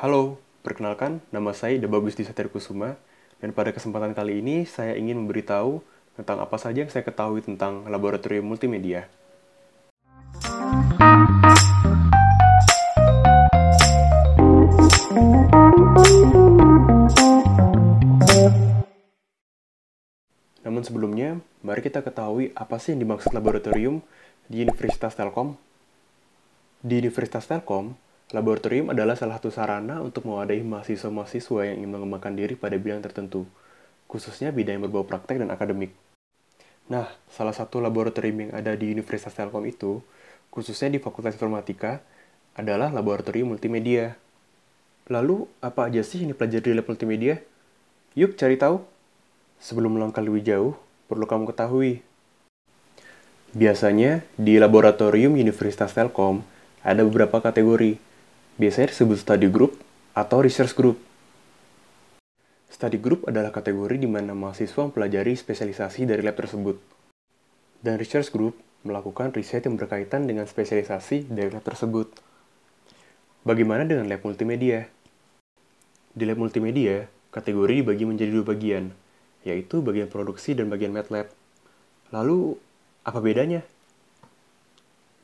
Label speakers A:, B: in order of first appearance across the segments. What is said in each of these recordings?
A: Halo, perkenalkan, nama saya Ida Bagus Satria Kusuma, dan pada kesempatan kali ini saya ingin memberitahu tentang apa saja yang saya ketahui tentang laboratorium multimedia. Namun sebelumnya, mari kita ketahui apa sih yang dimaksud laboratorium di Universitas Telkom. Di Universitas Telkom, Laboratorium adalah salah satu sarana untuk mewadahi mahasiswa-mahasiswa yang ingin mengembangkan diri pada bidang tertentu, khususnya bidang yang berbau praktek dan akademik. Nah, salah satu laboratorium yang ada di Universitas Telkom itu, khususnya di Fakultas Informatika, adalah laboratorium multimedia. Lalu, apa aja sih yang dipelajari di lab multimedia? Yuk cari tahu! Sebelum melangkah lebih jauh, perlu kamu ketahui. Biasanya, di laboratorium Universitas Telkom, ada beberapa kategori, Biasanya disebut study group atau research group. Study group adalah kategori di mana mahasiswa mempelajari spesialisasi dari lab tersebut. Dan research group melakukan riset yang berkaitan dengan spesialisasi dari lab tersebut. Bagaimana dengan lab multimedia? Di lab multimedia, kategori dibagi menjadi dua bagian, yaitu bagian produksi dan bagian MATLAB. Lalu, apa bedanya?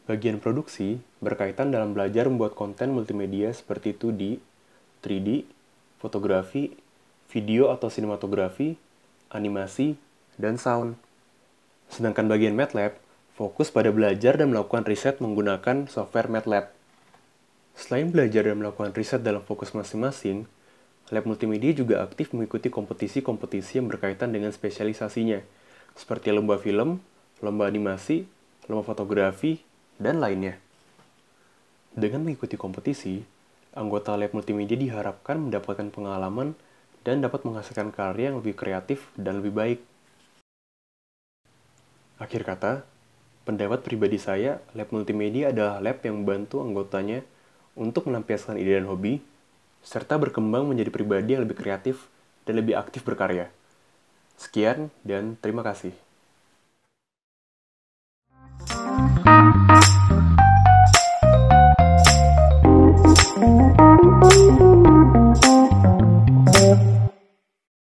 A: Bagian produksi berkaitan dalam belajar membuat konten multimedia seperti 2D, 3D, fotografi, video atau sinematografi, animasi, dan sound. Sedangkan bagian MATLAB fokus pada belajar dan melakukan riset menggunakan software MATLAB. Selain belajar dan melakukan riset dalam fokus masing-masing, lab multimedia juga aktif mengikuti kompetisi-kompetisi yang berkaitan dengan spesialisasinya, seperti lomba film, lomba animasi, lomba fotografi, dan lainnya. Dengan mengikuti kompetisi, anggota lab multimedia diharapkan mendapatkan pengalaman dan dapat menghasilkan karya yang lebih kreatif dan lebih baik. Akhir kata, pendapat pribadi saya, lab multimedia adalah lab yang membantu anggotanya untuk menampiaskan ide dan hobi, serta berkembang menjadi pribadi yang lebih kreatif dan lebih aktif berkarya. Sekian dan terima kasih.